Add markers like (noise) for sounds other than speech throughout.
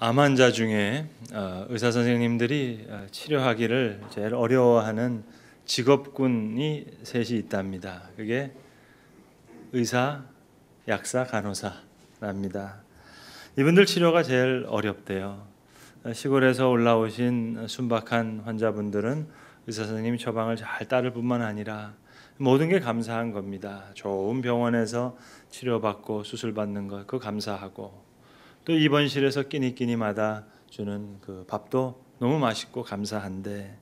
암 환자 중에 어, 의사 선생님들이 어, 치료하기를 제일 어려워하는 직업군이 셋이 있답니다. 그게 의사, 약사, 간호사랍니다. 이분들 치료가 제일 어렵대요. 어, 시골에서 올라오신 순박한 환자분들은 의사 선생님 처방을 잘 따를 뿐만 아니라 모든 게 감사한 겁니다. 좋은 병원에서 치료받고 수술받는 것, 그 감사하고 또 이번 실에서 끼니끼니마다 주는 그 밥도 너무 맛있고 감사한데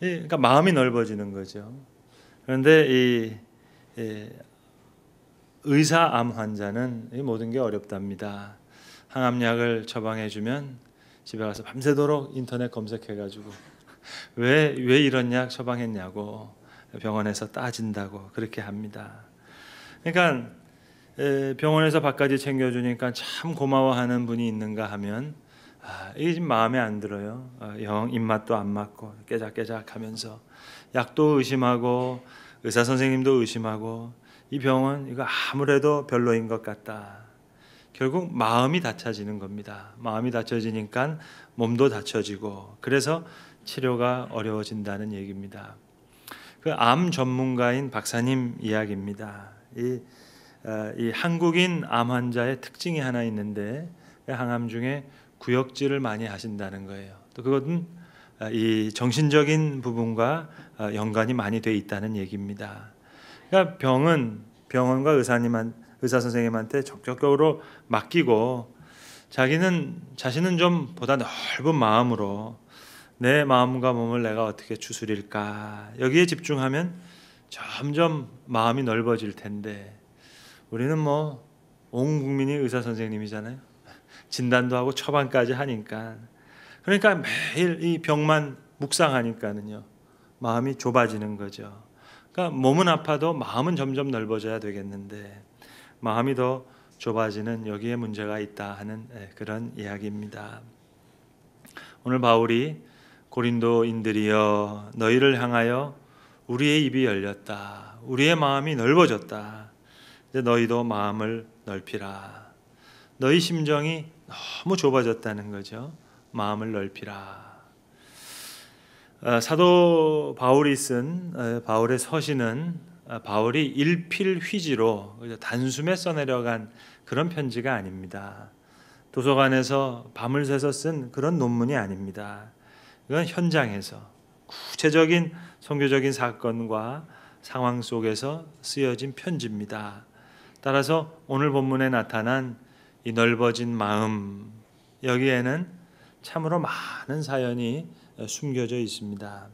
그러니까 마음이 넓어지는 거죠. 그런데 이, 의사암 환자는 모든 게 어렵답니다. 항암약을 처방해 주면 집에 가서 밤새도록 인터넷 검색해 가지고 왜 왜 (laughs) 이런 약 처방했냐고 병원에서 따진다고 그렇게 합니다. 그러니까 병원에서 밥까지 챙겨주니까 참 고마워하는 분이 있는가 하면 아, 이게 지금 마음에 안 들어요. 아, 영 입맛도 안 맞고 깨작깨작하면서 약도 의심하고 의사 선생님도 의심하고 이 병원 이거 아무래도 별로인 것 같다. 결국 마음이 다쳐지는 겁니다. 마음이 다쳐지니까 몸도 다쳐지고 그래서 치료가 어려워진다는 얘기입니다. 그 암 전문가인 박사님 이야기입니다. 이 어, 이 한국인 암 환자의 특징이 하나 있는데 그 항암 중에 구역질을 많이 하신다는 거예요. 또 그것은 어, 이 정신적인 부분과 어, 연관이 많이 돼 있다는 얘기입니다. 그러니까 병은 병원과 의사님한 의사 선생님한테 적극적으로 맡기고 자기는 자신은 좀 보다 넓은 마음으로 내 마음과 몸을 내가 어떻게 추스릴까 여기에 집중하면 점점 마음이 넓어질 텐데 우리는 뭐 온 국민이 의사 선생님이잖아요. 진단도 하고 처방까지 하니까 그러니까 매일 이 병만 묵상하니까는요 마음이 좁아지는 거죠. 그러니까 몸은 아파도 마음은 점점 넓어져야 되겠는데 마음이 더 좁아지는 여기에 문제가 있다 하는 예, 그런 이야기입니다. 오늘 바울이 고린도인들이여 너희를 향하여 우리의 입이 열렸다. 우리의 마음이 넓어졌다. 너희도 마음을 넓히라. 너희 심정이 너무 좁아졌다는 거죠. 마음을 넓히라. 어, 사도 바울이 쓴 어, 바울의 서신은 어, 바울이 일필휘지로 단숨에 써내려간 그런 편지가 아닙니다. 도서관에서 밤을 새서 쓴 그런 논문이 아닙니다. 이건 현장에서 구체적인 선교적인 사건과 상황 속에서 쓰여진 편지입니다. 따라서 오늘 본문에 나타난 이 넓어진 마음 여기에는 참으로 많은 사연이 숨겨져 있습니다.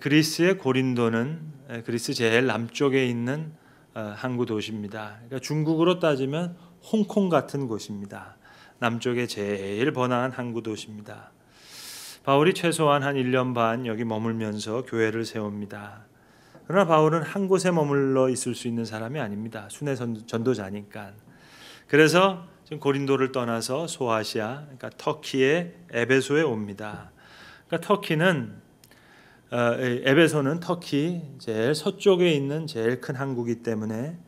그리스의 고린도는 그리스 제일 남쪽에 있는 어, 항구 도시입니다. 그러니까 중국으로 따지면 홍콩 같은 곳입니다. 남쪽에 제일 번화한 항구 도시입니다. 바울이 최소한 한 1년 반 여기 머물면서 교회를 세웁니다. 그러나 바울은 한 곳에 머물러 있을 수 있는 사람이 아닙니다. 순회 전도자니까. 그래서 지금 고린도를 떠나서 소아시아, 그러니까 터키의 에베소에 옵니다. 그러니까 터키는 어, 에베소는 터키 제일 서쪽에 있는 제일 큰항구기 때문에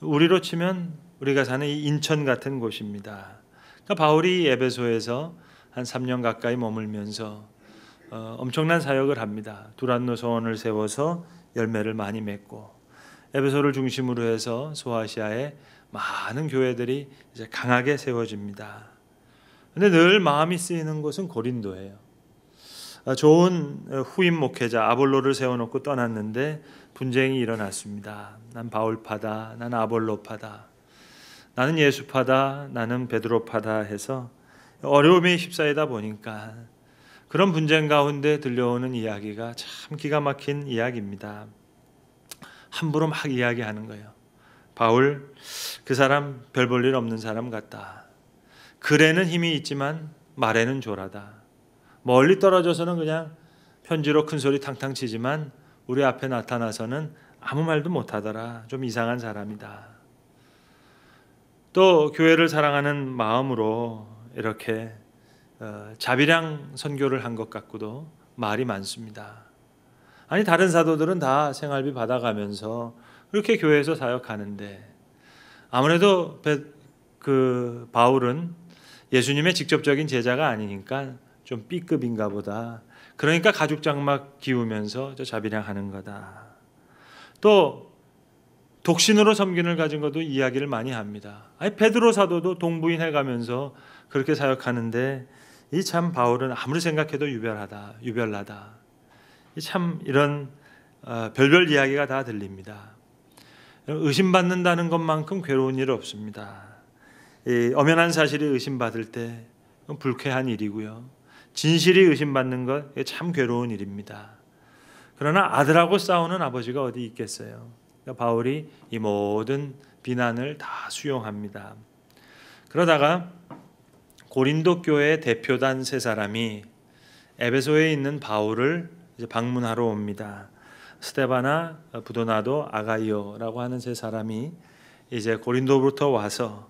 우리로 치면 우리가 사는 이 인천 같은 곳입니다. 그러니까 바울이 에베소에서 한 3년 가까이 머물면서 어, 엄청난 사역을 합니다. 두란노 소원을 세워서 열매를 많이 맺고 에베소를 중심으로 해서 소아시아의 많은 교회들이 이제 강하게 세워집니다. 근데 늘 마음이 쓰이는 곳은 고린도예요. 아, 좋은 후임 목회자 아볼로를 세워놓고 떠났는데 분쟁이 일어났습니다. 난 바울파다, 난 아볼로파다, 나는 예수파다, 나는 베드로파다 해서 어려움에 휩싸이다 보니까 그런 분쟁 가운데 들려오는 이야기가 참 기가 막힌 이야기입니다. 함부로 막 이야기하는 거예요. 바울 그 사람 별 볼일 없는 사람 같다. 글에는 힘이 있지만 말에는 졸하다. 멀리 떨어져서는 그냥 편지로 큰 소리 탕탕 치지만 우리 앞에 나타나서는 아무 말도 못하더라. 좀 이상한 사람이다. 또 교회를 사랑하는 마음으로 이렇게 어, 자비량 선교를 한 것 같고도 말이 많습니다. 아니 다른 사도들은 다 생활비 받아가면서 이렇게 교회에서 사역하는데 아무래도 그 바울은 예수님의 직접적인 제자가 아니니까 좀 B급인가 보다. 그러니까 가죽 장막 기우면서 저 자비량 하는 거다. 또 독신으로 섬김을 가진 것도 이야기를 많이 합니다. 아니 베드로 사도도 동부인 해가면서 그렇게 사역하는데 이참 바울은 아무리 생각해도 유별하다, 유별나다. 이 참 이런 어, 별별 이야기가 다 들립니다. 의심받는다는 것만큼 괴로운 일 없습니다. 이 엄연한 사실이 의심받을 때 불쾌한 일이고요. 진실이 의심받는 것참 괴로운 일입니다. 그러나 아들하고 싸우는 아버지가 어디 있겠어요? 그러니까 바울이 이 모든 비난을 다 수용합니다. 그러다가 고린도 교회 대표단 세 사람이 에베소에 있는 바울을 방문하러 옵니다. 스테바나, 부도나도, 아가이오라고 하는 세 사람이 이제 고린도부터 와서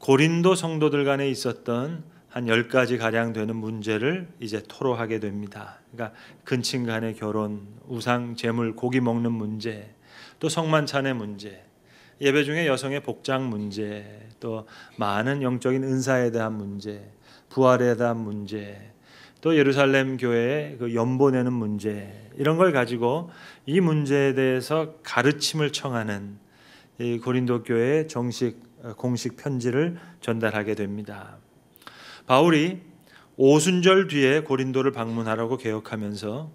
고린도 성도들 간에 있었던 한1가지 가량 되는 문제를 이제 토로하게 됩니다. 그러니까 근친 간의 결혼, 우상, 재물, 고기 먹는 문제, 또 성만찬의 문제, 예배 중에 여성의 복장 문제, 또 많은 영적인 은사에 대한 문제, 부활에 대한 문제, 또 예루살렘 교회의 그 연보내는 문제 이런 걸 가지고 이 문제에 대해서 가르침을 청하는 고린도 교회의 정식 어, 공식 편지를 전달하게 됩니다. 바울이 오순절 뒤에 고린도를 방문하라고 개혁하면서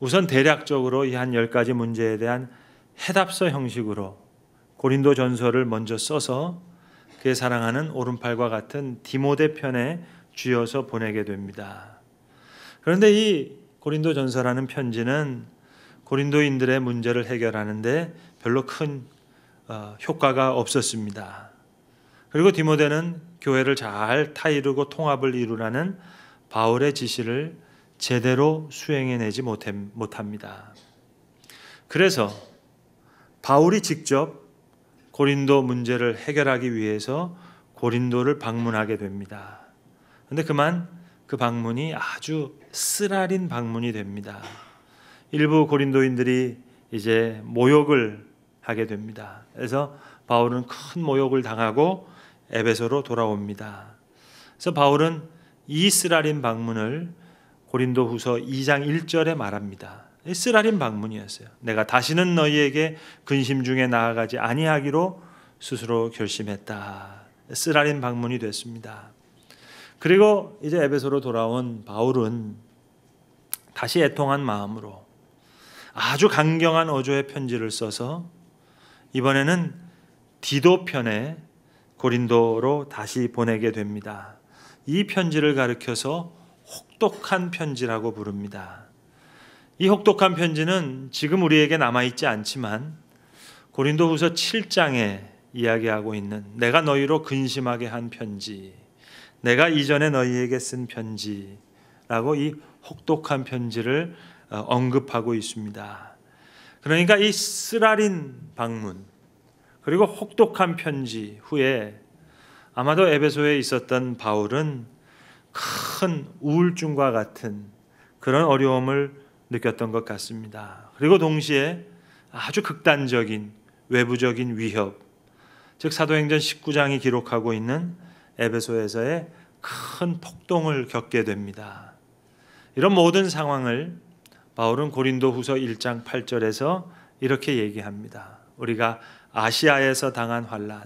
우선 대략적으로 이 한 열가지 문제에 대한 해답서 형식으로 고린도 전서를 먼저 써서 그의 사랑하는 오른팔과 같은 디모데 편에 쥐어서 보내게 됩니다. 그런데 이 고린도 전서라는 편지는 고린도인들의 문제를 해결하는데 별로 큰 어, 효과가 없었습니다. 그리고 디모데는 교회를 잘 타이르고 통합을 이루라는 바울의 지시를 제대로 수행해내지 못합니다. 그래서 바울이 직접 고린도 문제를 해결하기 위해서 고린도를 방문하게 됩니다. 근데 그만 그 방문이 아주 쓰라린 방문이 됩니다. 일부 고린도인들이 이제 모욕을 하게 됩니다. 그래서 바울은 큰 모욕을 당하고 에베소로 돌아옵니다. 그래서 바울은 이 쓰라린 방문을 고린도 후서 2장 1절에 말합니다. 쓰라린 방문이었어요. 내가 다시는 너희에게 근심 중에 나아가지 아니하기로 스스로 결심했다. 쓰라린 방문이 됐습니다. 그리고 이제 에베소로 돌아온 바울은 다시 애통한 마음으로 아주 강경한 어조의 편지를 써서 이번에는 디도 편에 고린도로 다시 보내게 됩니다. 이 편지를 가르켜서 혹독한 편지라고 부릅니다. 이 혹독한 편지는 지금 우리에게 남아있지 않지만 고린도후서 7장에 이야기하고 있는 내가 너희로 근심하게 한 편지, 내가 이전에 너희에게 쓴 편지라고 이 혹독한 편지를 어, 언급하고 있습니다. 그러니까 이 쓰라린 방문 그리고 혹독한 편지 후에 아마도 에베소에 있었던 바울은 큰 우울증과 같은 그런 어려움을 느꼈던 것 같습니다. 그리고 동시에 아주 극단적인 외부적인 위협, 즉 사도행전 19장이 기록하고 있는 에베소에서의 큰 폭동을 겪게 됩니다. 이런 모든 상황을 바울은 고린도후서 1장 8절에서 이렇게 얘기합니다. 우리가 아시아에서 당한 환란,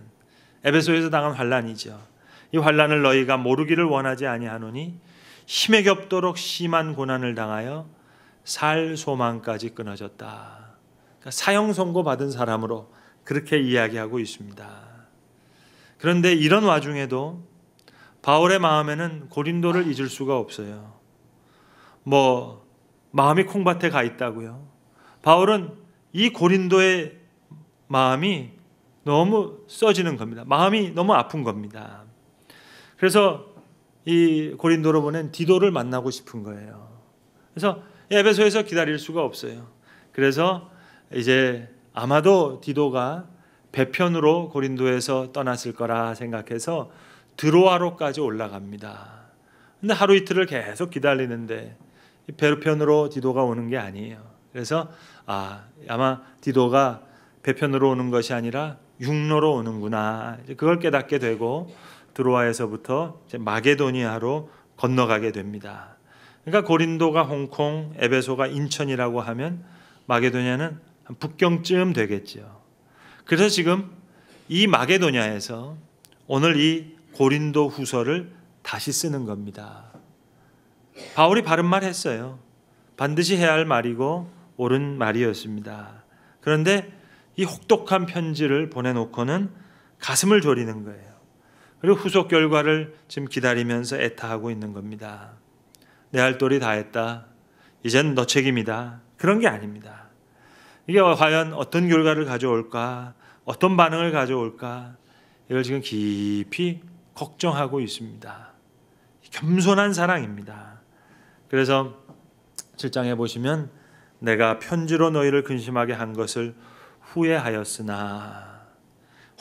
에베소에서 당한 환란이죠. 이 환란을 너희가 모르기를 원하지 아니하노니 힘에 겹도록 심한 고난을 당하여 살 소망까지 끊어졌다. 그러니까 사형 선고 받은 사람으로 그렇게 이야기하고 있습니다. 그런데 이런 와중에도 바울의 마음에는 고린도를 잊을 수가 없어요. 뭐 마음이 콩밭에 가 있다고요. 바울은 이 고린도의 마음이 너무 써지는 겁니다. 마음이 너무 아픈 겁니다. 그래서 이 고린도로 보낸 디도를 만나고 싶은 거예요. 그래서 에베소에서 기다릴 수가 없어요. 그래서 이제 아마도 디도가 배편으로 고린도에서 떠났을 거라 생각해서 드로아로까지 올라갑니다. 근데 하루 이틀을 계속 기다리는데 배편으로 디도가 오는 게 아니에요. 그래서 아 아마 디도가 배편으로 오는 것이 아니라 육로로 오는구나 그걸 깨닫게 되고 드로아에서부터 마게도니아로 건너가게 됩니다. 그러니까 고린도가 홍콩, 에베소가 인천이라고 하면 마게도냐는 북경쯤 되겠죠 그래서 지금 이 마게도냐에서 오늘 이 고린도 후서를 다시 쓰는 겁니다. 바울이 바른 말 했어요. 반드시 해야 할 말이고 옳은 말이었습니다. 그런데 이 혹독한 편지를 보내놓고는 가슴을 졸이는 거예요. 그리고 후속 결과를 지금 기다리면서 애타하고 있는 겁니다. 내할 도리 다 했다. 이젠 너 책임이다. 그런 게 아닙니다. 이게 과연 어떤 결과를 가져올까? 어떤 반응을 가져올까? 이걸 지금 깊이 걱정하고 있습니다. 겸손한 사랑입니다. 그래서 7장에 보시면 내가 편지로 너희를 근심하게 한 것을 후회하였으나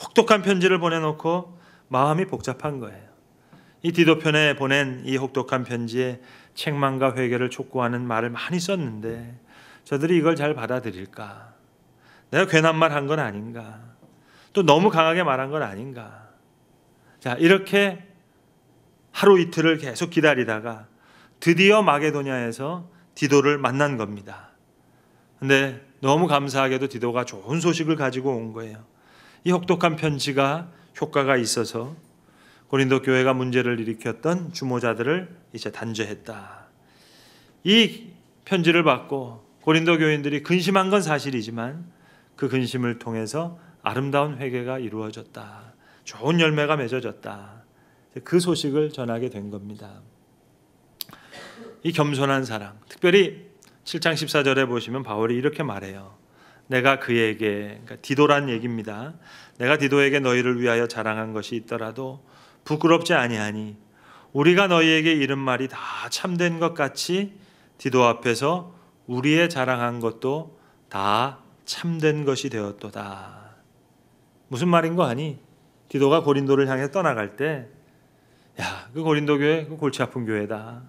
혹독한 편지를 보내놓고 마음이 복잡한 거예요. 이 디도편에 보낸 이 혹독한 편지에 책망과 회개를 촉구하는 말을 많이 썼는데 저들이 이걸 잘 받아들일까? 내가 괜한 말 한 건 아닌가? 또 너무 강하게 말한 건 아닌가? 자, 이렇게 하루 이틀을 계속 기다리다가 드디어 마게도냐에서 디도를 만난 겁니다. 근데 너무 감사하게도 디도가 좋은 소식을 가지고 온 거예요. 이 혹독한 편지가 효과가 있어서 고린도 교회가 문제를 일으켰던 주모자들을 이제 단죄했다. 이 편지를 받고 고린도 교인들이 근심한 건 사실이지만 그 근심을 통해서 아름다운 회개가 이루어졌다. 좋은 열매가 맺어졌다. 그 소식을 전하게 된 겁니다. 이 겸손한 사랑, 특별히 7장 14절에 보시면 바울이 이렇게 말해요. 내가 그에게 그러니까 디도란 얘기입니다. 내가 디도에게 너희를 위하여 자랑한 것이 있더라도 부끄럽지 아니하니 우리가 너희에게 이런 말이 다 참된 것 같이 디도 앞에서 우리의 자랑한 것도 다 참된 것이 되었도다. 무슨 말인 거 아니? 디도가 고린도를 향해 떠나갈 때, 야, 그 고린도 교회, 그 골치 아픈 교회다.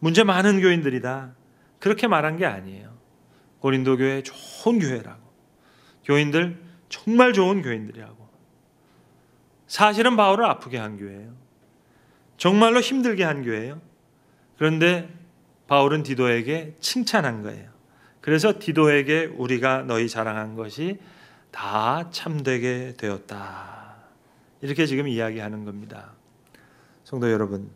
문제 많은 교인들이다. 그렇게 말한 게 아니에요. 고린도 교회 좋은 교회라고. 교인들 정말 좋은 교인들이라고. 사실은 바울을 아프게 한 교회예요. 정말로 힘들게 한 교회예요. 그런데 바울은 디도에게 칭찬한 거예요. 그래서 디도에게 우리가 너희 자랑한 것이 다 참되게 되었다. 이렇게 지금 이야기하는 겁니다. 성도 여러분,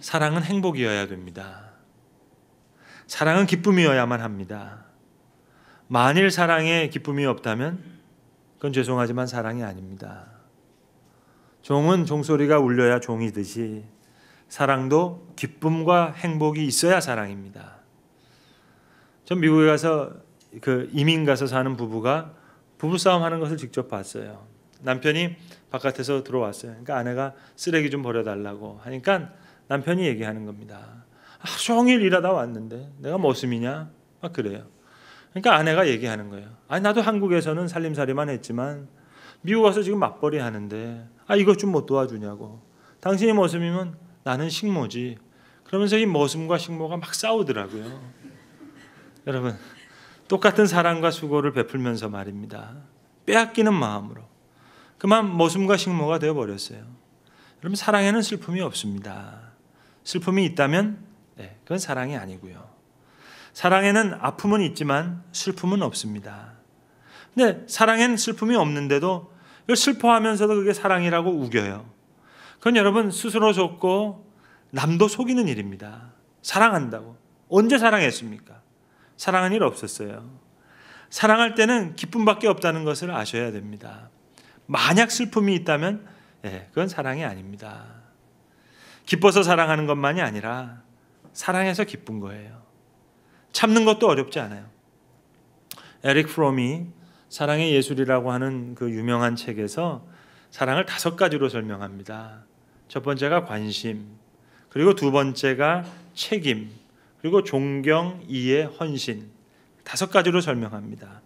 사랑은 행복이어야 됩니다. 사랑은 기쁨이어야만 합니다. 만일 사랑에 기쁨이 없다면 그건 죄송하지만 사랑이 아닙니다. 종은 종소리가 울려야 종이듯이 사랑도 기쁨과 행복이 있어야 사랑입니다. 전 미국에 가서 그 이민 가서 사는 부부가 부부싸움 하는 것을 직접 봤어요. 남편이 바깥에서 들어왔어요. 그러니까 아내가 쓰레기 좀 버려달라고 하니까 남편이 얘기하는 겁니다. 하 아, 종일 일하다 왔는데 내가 머슴이냐? 뭐 막 그래요. 그러니까 아내가 얘기하는 거예요. 아니 나도 한국에서는 살림살이만 했지만 미국 와서 지금 맞벌이 하는데 아 이것 좀못 뭐 도와주냐고. 당신이 머슴이면 나는 식모지. 그러면서 이 머슴과 식모가 막 싸우더라고요. 여러분 똑같은 사랑과 수고를 베풀면서 말입니다. 빼앗기는 마음으로 그만 머슴과 식모가 되어 버렸어요. 여러분 사랑에는 슬픔이 없습니다. 슬픔이 있다면 네, 그건 사랑이 아니고요. 사랑에는 아픔은 있지만 슬픔은 없습니다. 근데 사랑엔 슬픔이 없는데도 이걸 슬퍼하면서도 그게 사랑이라고 우겨요. 그건 여러분 스스로 좋고 남도 속이는 일입니다. 사랑한다고. 언제 사랑했습니까? 사랑한 일 없었어요. 사랑할 때는 기쁨밖에 없다는 것을 아셔야 됩니다. 만약 슬픔이 있다면 예, 그건 사랑이 아닙니다. 기뻐서 사랑하는 것만이 아니라 사랑해서 기쁜 거예요. 참는 것도 어렵지 않아요. 에릭 프롬이 사랑의 예술이라고 하는 그 유명한 책에서 사랑을 다섯 가지로 설명합니다. 첫 번째가 관심, 그리고 두 번째가 책임, 그리고 존경, 이해, 헌신. 다섯 가지로 설명합니다.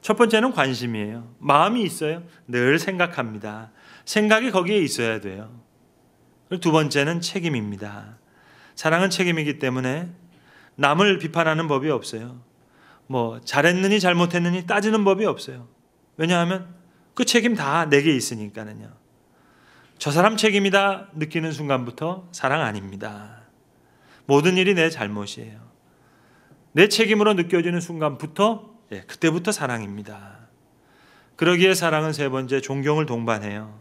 첫 번째는 관심이에요. 마음이 있어요. 늘 생각합니다. 생각이 거기에 있어야 돼요. 두 번째는 책임입니다. 사랑은 책임이기 때문에 남을 비판하는 법이 없어요. 뭐 잘했느니 잘못했느니 따지는 법이 없어요. 왜냐하면 그 책임 다 내게 있으니까는요. 저 사람 책임이다 느끼는 순간부터 사랑 아닙니다. 모든 일이 내 잘못이에요. 내 책임으로 느껴지는 순간부터 예, 그때부터 사랑입니다. 그러기에 사랑은 세 번째 존경을 동반해요.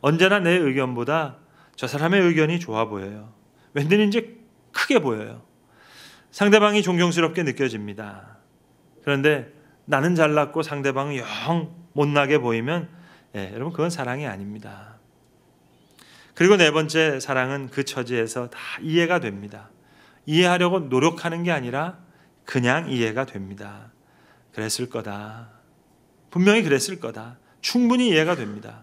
언제나 내 의견보다 저 사람의 의견이 좋아 보여요. 왠지 이제 크게 보여요. 상대방이 존경스럽게 느껴집니다. 그런데 나는 잘났고 상대방은 영 못나게 보이면 예, 여러분 그건 사랑이 아닙니다. 그리고 네 번째 사랑은 그 처지에서 다 이해가 됩니다. 이해하려고 노력하는 게 아니라 그냥 이해가 됩니다. 그랬을 거다. 분명히 그랬을 거다. 충분히 이해가 됩니다.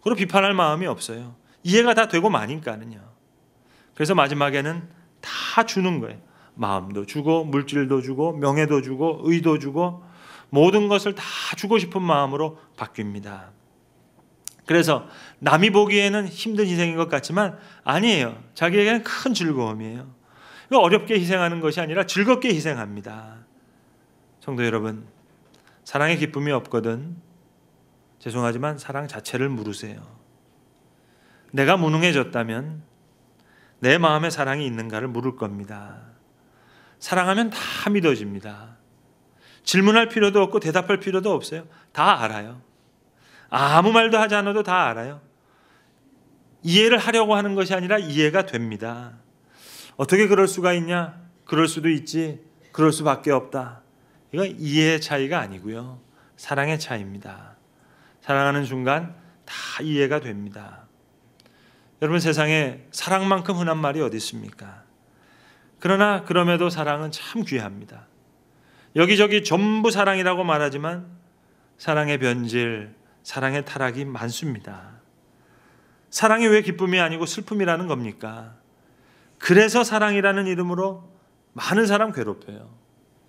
그리고 비판할 마음이 없어요. 이해가 다 되고 마니까는요. 그래서 마지막에는 다 주는 거예요. 마음도 주고 물질도 주고 명예도 주고 의도 주고 모든 것을 다 주고 싶은 마음으로 바뀝니다. 그래서 남이 보기에는 힘든 희생인 것 같지만 아니에요. 자기에게는 큰 즐거움이에요. 어렵게 희생하는 것이 아니라 즐겁게 희생합니다. 성도 여러분, 사랑의 기쁨이 없거든 죄송하지만 사랑 자체를 물으세요. 내가 무능해졌다면 내 마음에 사랑이 있는가를 물을 겁니다. 사랑하면 다 믿어집니다. 질문할 필요도 없고 대답할 필요도 없어요. 다 알아요. 아무 말도 하지 않아도 다 알아요. 이해를 하려고 하는 것이 아니라 이해가 됩니다. 어떻게 그럴 수가 있냐? 그럴 수도 있지. 그럴 수밖에 없다. 이건 이해의 차이가 아니고요. 사랑의 차이입니다. 사랑하는 순간 다 이해가 됩니다. 여러분 세상에 사랑만큼 흔한 말이 어디 있습니까? 그러나 그럼에도 사랑은 참 귀합니다. 여기저기 전부 사랑이라고 말하지만 사랑의 변질, 사랑의 타락이 많습니다. 사랑이 왜 기쁨이 아니고 슬픔이라는 겁니까? 그래서 사랑이라는 이름으로 많은 사람 괴롭혀요.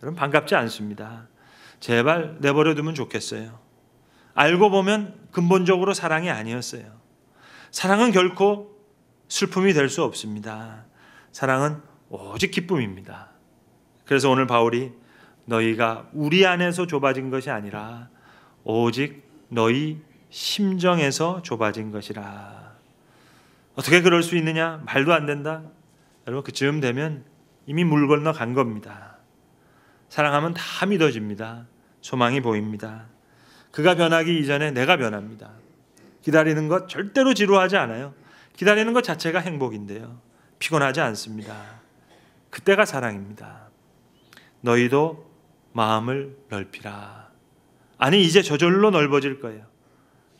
여러분 반갑지 않습니다. 제발 내버려 두면 좋겠어요. 알고 보면 근본적으로 사랑이 아니었어요. 사랑은 결코 슬픔이 될 수 없습니다. 사랑은 오직 기쁨입니다. 그래서 오늘 바울이 너희가 우리 안에서 좁아진 것이 아니라 오직 너희 심정에서 좁아진 것이라. 어떻게 그럴 수 있느냐? 말도 안 된다. 여러분 그쯤 되면 이미 물 건너 간 겁니다. 사랑하면 다 믿어집니다. 소망이 보입니다. 그가 변하기 이전에 내가 변합니다. 기다리는 것 절대로 지루하지 않아요. 기다리는 것 자체가 행복인데요. 피곤하지 않습니다. 그때가 사랑입니다. 너희도 마음을 넓히라. 아니 이제 저절로 넓어질 거예요.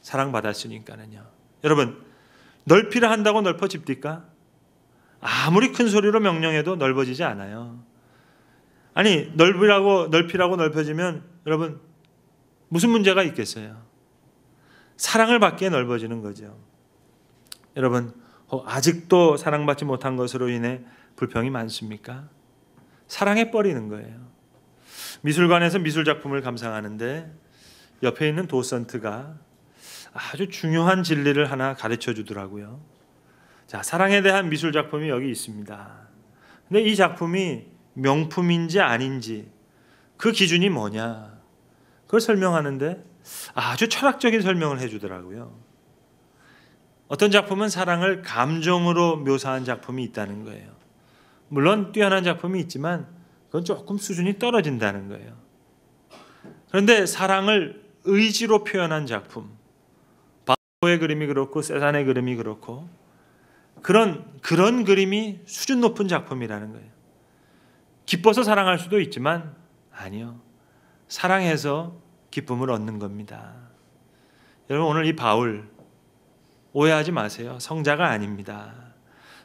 사랑받았으니까는요. 여러분 넓히라 한다고 넓어집니까? 아무리 큰 소리로 명령해도 넓어지지 않아요. 아니 넓으라고 넓히라고 넓혀지면 여러분 무슨 문제가 있겠어요? 사랑을 받기에 넓어지는 거죠. 여러분 어, 아직도 사랑받지 못한 것으로 인해 불평이 많습니까? 사랑해 버리는 거예요. 미술관에서 미술 작품을 감상하는데 옆에 있는 도슨트가 아주 중요한 진리를 하나 가르쳐 주더라고요. 자, 사랑에 대한 미술 작품이 여기 있습니다. 근데 이 작품이 명품인지 아닌지 그 기준이 뭐냐? 그걸 설명하는데 아주 철학적인 설명을 해 주더라고요. 어떤 작품은 사랑을 감정으로 묘사한 작품이 있다는 거예요. 물론 뛰어난 작품이 있지만 그건 조금 수준이 떨어진다는 거예요. 그런데 사랑을 의지로 표현한 작품, 바오의 그림이 그렇고 세잔의 그림이 그렇고 그런 그런 그림이 수준 높은 작품이라는 거예요. 기뻐서 사랑할 수도 있지만 아니요. 사랑해서 기쁨을 얻는 겁니다. 여러분 오늘 이 바울 오해하지 마세요. 성자가 아닙니다.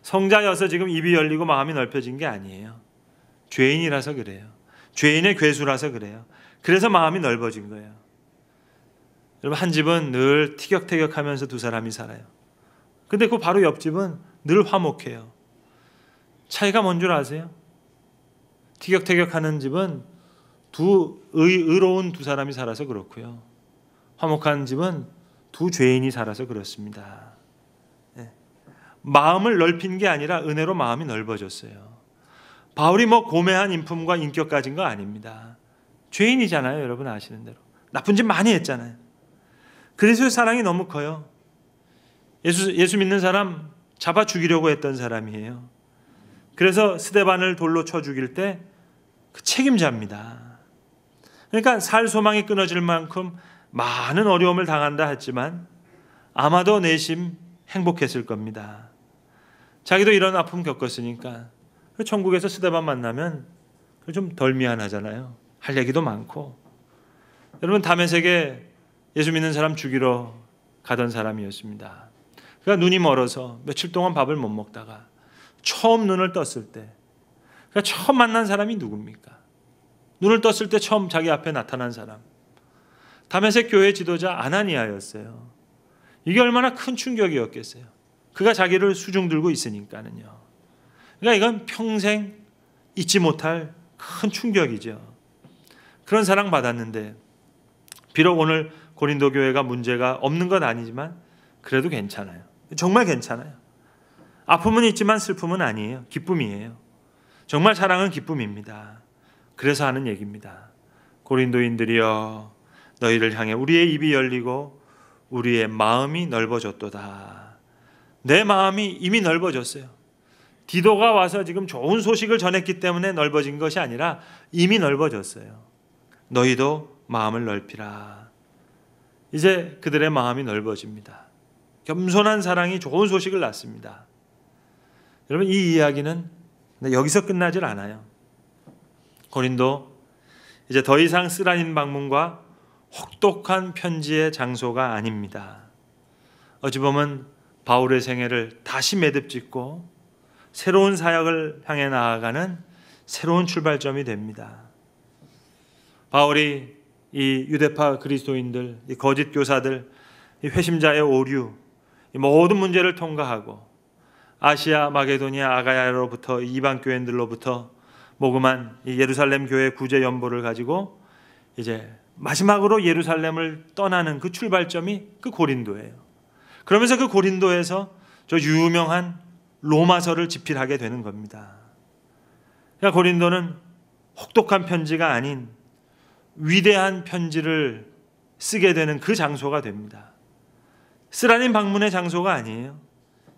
성자여서 지금 입이 열리고 마음이 넓혀진 게 아니에요. 죄인이라서 그래요. 죄인의 괴수라서 그래요. 그래서 마음이 넓어진 거예요. 여러분 한 집은 늘 티격태격하면서 두 사람이 살아요. 근데 그 바로 옆집은 늘 화목해요. 차이가 뭔 줄 아세요? 티격태격하는 집은 두 의, 의로운 두 사람이 살아서 그렇고요. 화목한 집은 두 죄인이 살아서 그렇습니다. 마음을 넓힌 게 아니라 은혜로 마음이 넓어졌어요. 바울이 뭐 고매한 인품과 인격 가진 거 아닙니다. 죄인이잖아요, 여러분 아시는 대로. 나쁜 짓 많이 했잖아요. 그리스 사랑이 너무 커요. 예수 예수 믿는 사람 잡아 죽이려고 했던 사람이에요. 그래서 스데반을 돌로 쳐 죽일 때 그 책임자입니다. 그러니까 살 소망이 끊어질 만큼 많은 어려움을 당한다 했지만 아마도 내심 행복했을 겁니다. 자기도 이런 아픔 겪었으니까 천국에서 스데반 만나면 좀 덜 미안하잖아요. 할 얘기도 많고 여러분 담에색에 예수 믿는 사람 죽이러 가던 사람이었습니다. 그가 눈이 멀어서 며칠 동안 밥을 못 먹다가 처음 눈을 떴을 때그가 처음 만난 사람이 누굽니까? 눈을 떴을 때 처음 자기 앞에 나타난 사람. 다메섹 교회 지도자 아나니아였어요. 이게 얼마나 큰 충격이었겠어요. 그가 자기를 수중 들고 있으니까는요. 그러니까 이건 평생 잊지 못할 큰 충격이죠. 그런 사랑 받았는데 비록 오늘 고린도 교회가 문제가 없는 건 아니지만 그래도 괜찮아요. 정말 괜찮아요. 아픔은 있지만 슬픔은 아니에요. 기쁨이에요. 정말 사랑은 기쁨입니다. 그래서 하는 얘기입니다. 고린도인들이여 너희를 향해 우리의 입이 열리고 우리의 마음이 넓어졌도다. 내 마음이 이미 넓어졌어요. 디도가 와서 지금 좋은 소식을 전했기 때문에 넓어진 것이 아니라 이미 넓어졌어요. 너희도 마음을 넓히라. 이제 그들의 마음이 넓어집니다. 겸손한 사랑이 좋은 소식을 낳습니다. 여러분 이 이야기는 여기서 끝나질 않아요. 고린도 이제 더 이상 쓰라린 방문과 혹독한 편지의 장소가 아닙니다. 어찌 보면 바울의 생애를 다시 매듭짓고 새로운 사역을 향해 나아가는 새로운 출발점이 됩니다. 바울이 이 유대파 그리스도인들, 이 거짓 교사들, 이 회심자의 오류, 이 모든 문제를 통과하고 아시아, 마게도니아, 아가야로부터 이방 교인들로부터 모금한 이 예루살렘 교회 구제 연보를 가지고 이제 마지막으로 예루살렘을 떠나는 그 출발점이 그 고린도예요. 그러면서 그 고린도에서 저 유명한 로마서를 집필하게 되는 겁니다. 그러니까 고린도는 혹독한 편지가 아닌 위대한 편지를 쓰게 되는 그 장소가 됩니다. 쓰라린 방문의 장소가 아니에요.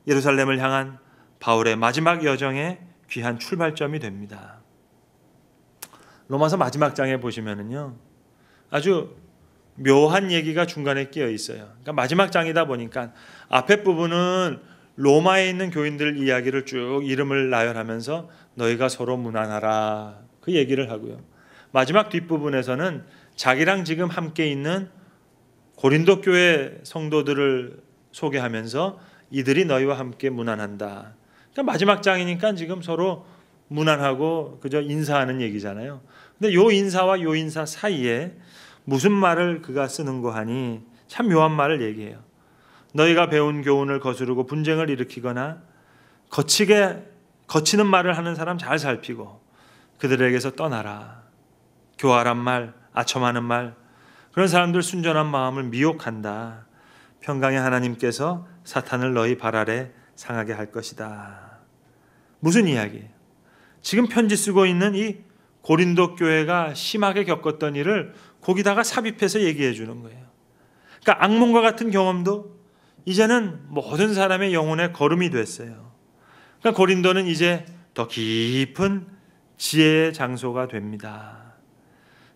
예루살렘을 향한 바울의 마지막 여정의 귀한 출발점이 됩니다. 로마서 마지막 장에 보시면은요. 아주 묘한 얘기가 중간에 끼어 있어요. 그러니까 마지막 장이다 보니까 앞에 부분은 로마에 있는 교인들 이야기를 쭉 이름을 나열하면서 너희가 서로 무난하라 그 얘기를 하고요. 마지막 뒷부분에서는 자기랑 지금 함께 있는 고린도 교회 성도들을 소개하면서 이들이 너희와 함께 무난한다. 그러니까 마지막 장이니까 지금 서로 무난하고 그저 인사하는 얘기잖아요. 근데 요 인사와 요 인사 사이에 무슨 말을 그가 쓰는고 하니 참 묘한 말을 얘기해요. 너희가 배운 교훈을 거스르고 분쟁을 일으키거나 거치게 거치는 말을 하는 사람 잘 살피고 그들에게서 떠나라. 교활한 말, 아첨하는 말, 그런 사람들 순전한 마음을 미혹한다. 평강의 하나님께서 사탄을 너희 발 아래 상하게 할 것이다. 무슨 이야기 지금 편지 쓰고 있는 이 고린도 교회가 심하게 겪었던 일을 거기다가 삽입해서 얘기해 주는 거예요. 그러니까 악몽과 같은 경험도 이제는 모든 사람의 영혼의 걸음이 됐어요. 그러니까 고린도는 이제 더 깊은 지혜의 장소가 됩니다.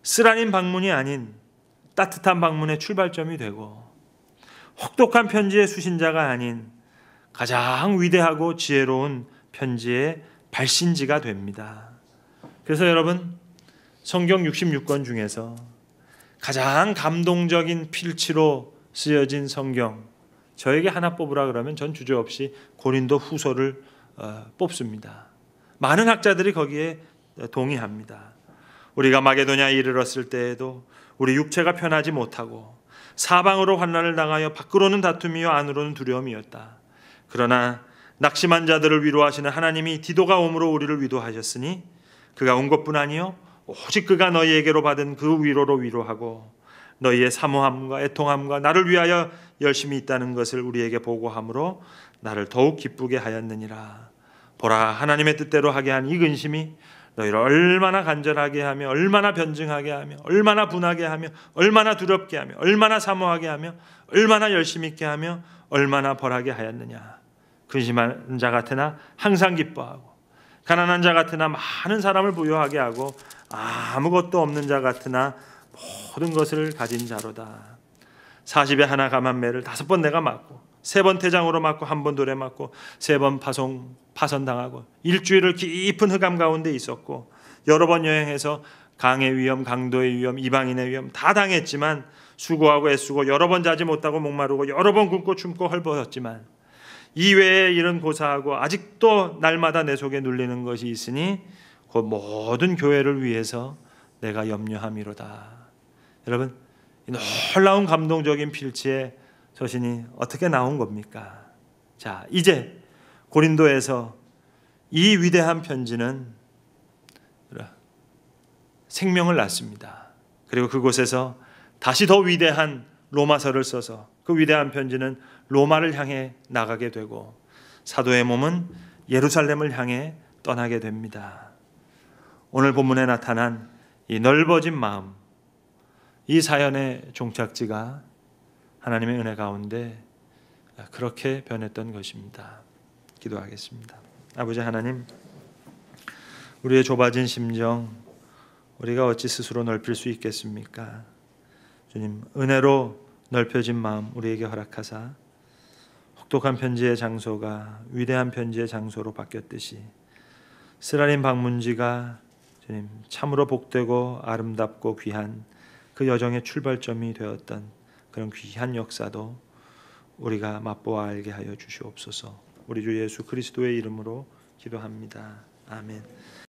쓰라린 방문이 아닌 따뜻한 방문의 출발점이 되고 혹독한 편지의 수신자가 아닌 가장 위대하고 지혜로운 편지의 발신지가 됩니다. 그래서 여러분 성경 66권 중에서 가장 감동적인 필치로 쓰여진 성경 저에게 하나 뽑으라 그러면 전 주저없이 고린도 후서를 어, 뽑습니다. 많은 학자들이 거기에 어, 동의합니다. 우리가 마게도냐에 이르렀을 때에도 우리 육체가 편하지 못하고 사방으로 환란을 당하여 밖으로는 다툼이요 안으로는 두려움이었다. 그러나 낙심한 자들을 위로하시는 하나님이 디도가 오므로 우리를 위로하셨으니 그가 온 것뿐 아니요 오직 그가 너희에게로 받은 그 위로로 위로하고 너희의 사모함과 애통함과 나를 위하여 열심히 있다는 것을 우리에게 보고함으로 나를 더욱 기쁘게 하였느니라. 보라 하나님의 뜻대로 하게 한 이 근심이 너희를 얼마나 간절하게 하며 얼마나 변증하게 하며 얼마나 분하게 하며 얼마나 두렵게 하며 얼마나 사모하게 하며 얼마나 열심히 있게 하며 얼마나 벌하게 하였느냐. 근심한 자 같으나 항상 기뻐하고 가난한 자 같으나 많은 사람을 부여하게 하고 아, 아무것도 없는 자 같으나 모든 것을 가진 자로다. 40에 하나 감한매를 다섯 번 내가 맞고 세 번 태장으로 맞고 한 번 돌에 맞고 세 번 파송 파선당하고 일주일을 깊은 흑암 가운데 있었고 여러 번 여행해서 강의 위험, 강도의 위험, 이방인의 위험 다 당했지만 수고하고 애쓰고 여러 번 자지 못하고 목마르고 여러 번 굶고 춤고 헐벗었지만 이외에 이런 고사하고 아직도 날마다 내 속에 눌리는 것이 있으니 그 모든 교회를 위해서 내가 염려함이로다. 여러분 놀라운 감동적인 필지에 서신이 어떻게 나온 겁니까? 자 이제 고린도에서 이 위대한 편지는 생명을 낳습니다. 그리고 그곳에서 다시 더 위대한 로마서를 써서 그 위대한 편지는 로마를 향해 나가게 되고 사도의 몸은 예루살렘을 향해 떠나게 됩니다. 오늘 본문에 나타난 이 넓어진 마음, 이 사연의 종착지가 하나님의 은혜 가운데 그렇게 변했던 것입니다. 기도하겠습니다. 아버지 하나님, 우리의 좁아진 심정, 우리가 어찌 스스로 넓힐 수 있겠습니까? 주님, 은혜로 넓혀진 마음 우리에게 허락하사 혹독한 편지의 장소가 위대한 편지의 장소로 바뀌었듯이 쓰라린 방문지가 주님 참으로 복되고 아름답고 귀한 그 여정의 출발점이 되었던 그런 귀한 역사도 우리가 맛보아 알게 하여 주시옵소서. 우리 주 예수 그리스도의 이름으로 기도합니다. 아멘.